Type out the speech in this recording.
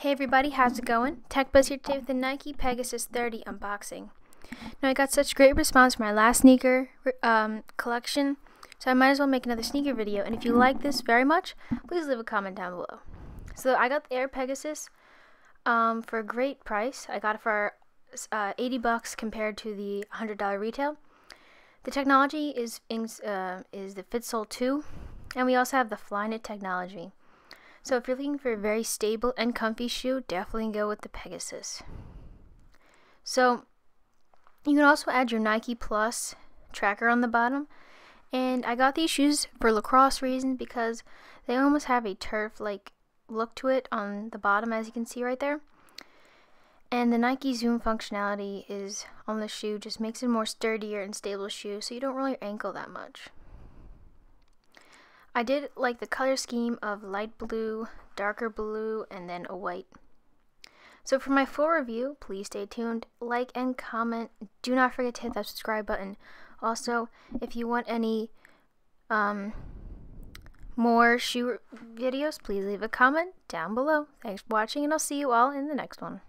Hey everybody, how's it going? TechBuzz here today with the Nike Pegasus 30 unboxing. Now I got such great response from my last sneaker um, collection, so I might as well make another sneaker video, and if you like this very much, please leave a comment down below. So I got the Air Pegasus um, for a great price. I got it for uh, 80 bucks compared to the $100 retail. The technology is, in, uh, is the FitSole 2, and we also have the Flyknit technology. So if you're looking for a very stable and comfy shoe, definitely go with the Pegasus. So you can also add your Nike Plus tracker on the bottom. And I got these shoes for lacrosse reasons because they almost have a turf-like look to it on the bottom as you can see right there. And the Nike Zoom functionality is on the shoe just makes it more sturdier and stable shoe so you don't roll your ankle that much. I did like the color scheme of light blue, darker blue, and then a white. So for my full review, please stay tuned, like and comment. Do not forget to hit that subscribe button. Also, if you want any um, more shoe videos, please leave a comment down below. Thanks for watching, and I'll see you all in the next one.